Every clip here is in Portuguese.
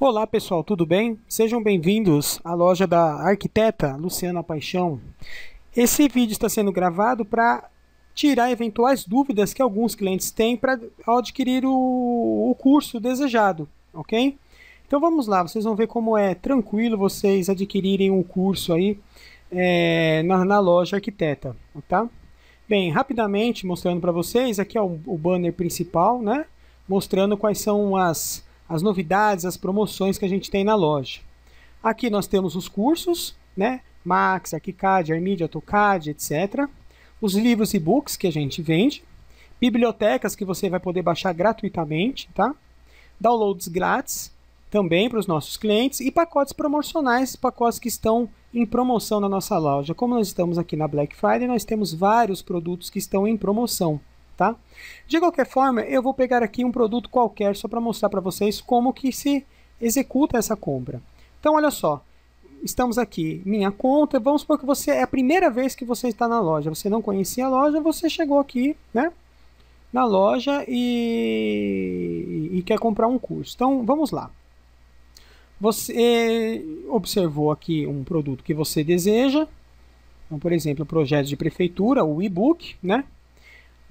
Olá pessoal, tudo bem? Sejam bem-vindos à loja da arquiteta Luciana Paixão. Esse vídeo está sendo gravado para tirar eventuais dúvidas que alguns clientes têm para adquirir o, o curso desejado, ok? Então vamos lá, vocês vão ver como é tranquilo vocês adquirirem um curso aí é, na, na, loja arquiteta, tá? Bem, rapidamente mostrando para vocês, aqui é o, o, banner principal, né? Mostrando quais são as as novidades, as promoções que a gente tem na loja. Aqui nós temos os cursos, né? Max, Arquicad, Armídia, AutoCAD, etc. Os livros e books que a gente vende. Bibliotecas que você vai poder baixar gratuitamente, tá? Downloads grátis também para os nossos clientes e pacotes promocionais, pacotes que estão em promoção na nossa loja. Como nós estamos aqui na Black Friday, nós temos vários produtos que estão em promoção tá? De qualquer forma, eu vou pegar aqui um produto qualquer só para mostrar para vocês como que se executa essa compra. Então, olha só, estamos aqui, minha conta, vamos supor que você é a primeira vez que você está na loja, você não conhecia a loja, você chegou aqui, né? Na loja e, e quer comprar um curso. Então, vamos lá. Você observou aqui um produto que você deseja, então, por exemplo, o projeto de prefeitura, o e-book, né?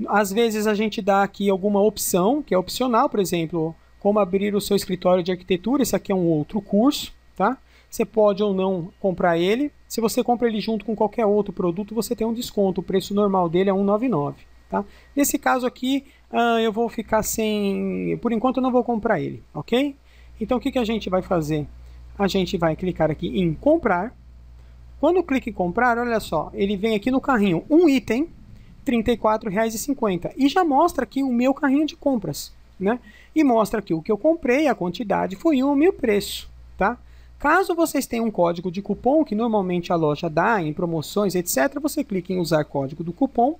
Às vezes a gente dá aqui alguma opção, que é opcional, por exemplo, como abrir o seu escritório de arquitetura, esse aqui é um outro curso, tá? Você pode ou não comprar ele. Se você compra ele junto com qualquer outro produto, você tem um desconto. O preço normal dele é 1,99, tá? Nesse caso aqui, uh, eu vou ficar sem... Por enquanto eu não vou comprar ele, ok? Então o que, que a gente vai fazer? A gente vai clicar aqui em comprar. Quando clica em comprar, olha só, ele vem aqui no carrinho um item, R$ 34,50. E já mostra aqui o meu carrinho de compras, né? E mostra que o que eu comprei, a quantidade, foi o meu preço, tá? Caso vocês tenham um código de cupom, que normalmente a loja dá em promoções, etc., você clica em usar código do cupom.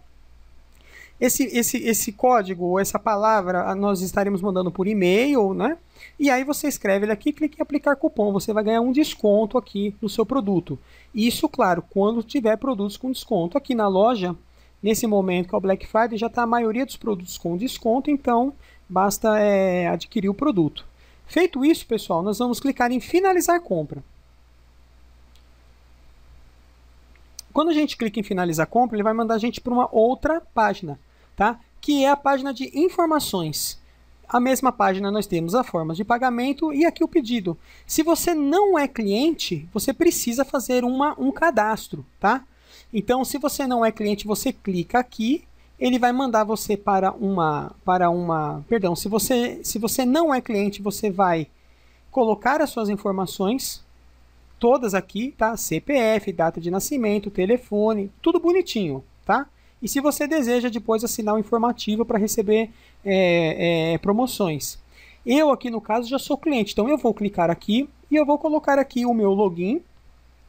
Esse, esse, esse código ou essa palavra nós estaremos mandando por e-mail, né? E aí você escreve ele aqui, clica em aplicar cupom, você vai ganhar um desconto aqui no seu produto. Isso, claro, quando tiver produtos com desconto. Aqui na loja, nesse momento que é o Black Friday, já está a maioria dos produtos com desconto, então basta é, adquirir o produto. Feito isso, pessoal, nós vamos clicar em finalizar compra. Quando a gente clica em finalizar compra, ele vai mandar a gente para uma outra página, tá? que é a página de informações. A mesma página nós temos a forma de pagamento e aqui o pedido. Se você não é cliente, você precisa fazer uma, um cadastro, tá? Então, se você não é cliente, você clica aqui, ele vai mandar você para uma para uma, perdão, se você se você não é cliente, você vai colocar as suas informações todas aqui, tá? CPF, data de nascimento, telefone, tudo bonitinho, tá? E se você deseja depois assinar o um informativo para receber é, é, promoções. Eu aqui no caso já sou cliente, então eu vou clicar aqui e eu vou colocar aqui o meu login,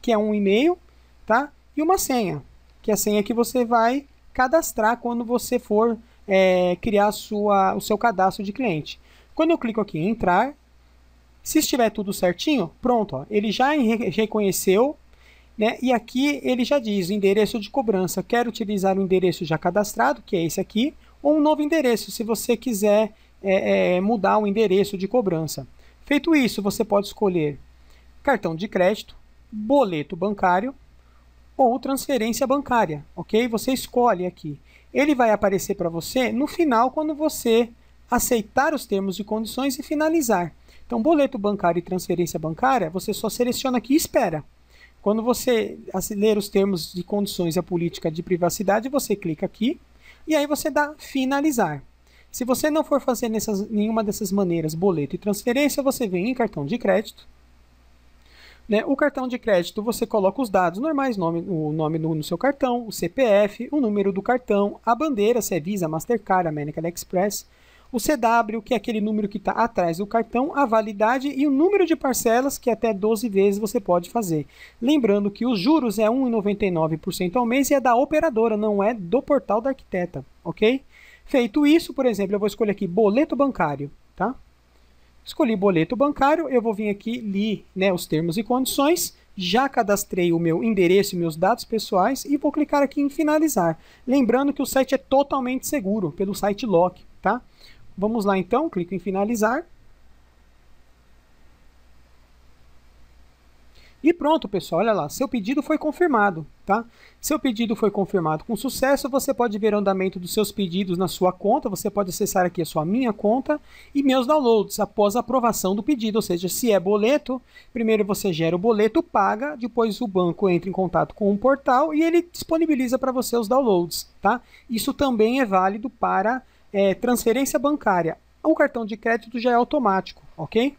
que é um e-mail, tá? e uma senha, que é a senha que você vai cadastrar quando você for é, criar sua, o seu cadastro de cliente. Quando eu clico aqui em entrar, se estiver tudo certinho, pronto, ó, ele já reconheceu, né? E aqui ele já diz endereço de cobrança. Quero utilizar o endereço já cadastrado, que é esse aqui, ou um novo endereço, se você quiser é, é, mudar o endereço de cobrança. Feito isso, você pode escolher cartão de crédito, boleto bancário ou transferência bancária, ok? Você escolhe aqui. Ele vai aparecer para você no final quando você aceitar os termos e condições e finalizar. Então, boleto bancário e transferência bancária, você só seleciona aqui e espera. Quando você ler os termos de condições e a política de privacidade, você clica aqui e aí você dá finalizar. Se você não for fazer nessas, nenhuma dessas maneiras, boleto e transferência, você vem em cartão de crédito, né? O cartão de crédito você coloca os dados normais, nome, o nome no, no, seu cartão, o CPF, o número do cartão, a bandeira, se é Visa, Mastercard, American Express, o CW, que é aquele número que está atrás do cartão, a validade e o número de parcelas que até 12 vezes você pode fazer. Lembrando que os juros é 1,99% ao mês e é da operadora, não é do portal da arquiteta, ok? Feito isso, por exemplo, eu vou escolher aqui boleto bancário, tá? escolhi boleto bancário, eu vou vir aqui, li né, os termos e condições, já cadastrei o meu endereço e meus dados pessoais e vou clicar aqui em finalizar. Lembrando que o site é totalmente seguro pelo site Lock, tá? Vamos lá então, clico em finalizar. E pronto, pessoal, olha lá, seu pedido foi confirmado, tá? Seu pedido foi confirmado com sucesso, você pode ver o andamento dos seus pedidos na sua conta, você pode acessar aqui a sua minha conta e meus downloads após a aprovação do pedido, ou seja, se é boleto, primeiro você gera o boleto, paga, depois o banco entra em contato com um portal e ele disponibiliza para você os downloads, tá? Isso também é válido para é, transferência bancária. O cartão de crédito já é automático, ok?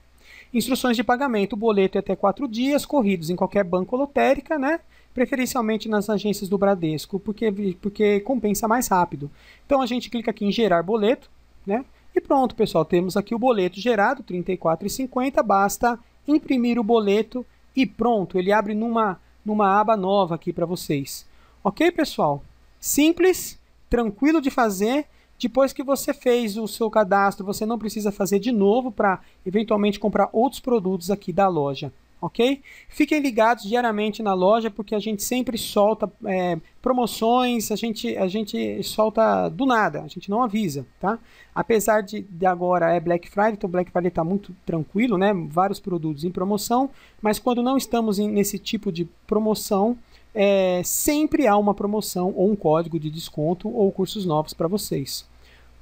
Instruções de pagamento: o boleto é até quatro dias, corridos em qualquer banco lotérica, né? preferencialmente nas agências do Bradesco, porque, porque compensa mais rápido. Então a gente clica aqui em gerar boleto, né? E pronto, pessoal, temos aqui o boleto gerado, R$ 34,50, basta imprimir o boleto e pronto, ele abre numa, numa aba nova aqui para vocês. Ok, pessoal? Simples, tranquilo de fazer depois que você fez o seu cadastro, você não precisa fazer de novo para eventualmente comprar outros produtos aqui da loja, ok? Fiquem ligados diariamente na loja porque a gente sempre solta é, promoções, a gente, a gente solta do nada, a gente não avisa, tá? Apesar de, de agora é Black Friday, então Black Friday está muito tranquilo, né? Vários produtos em promoção, mas quando não estamos em, nesse tipo de promoção, é, sempre há uma promoção ou um código de desconto ou cursos novos para vocês.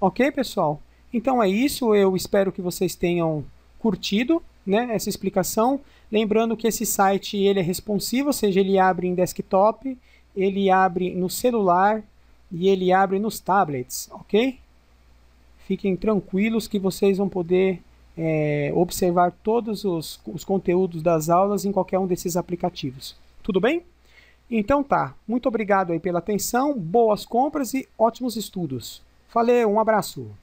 Ok, pessoal? Então é isso. Eu espero que vocês tenham curtido né, essa explicação. Lembrando que esse site ele é responsivo, ou seja, ele abre em desktop, ele abre no celular e ele abre nos tablets, ok? Fiquem tranquilos que vocês vão poder é, observar todos os, os conteúdos das aulas em qualquer um desses aplicativos. Tudo bem? Então tá, muito obrigado aí pela atenção, boas compras e ótimos estudos. Valeu, um abraço.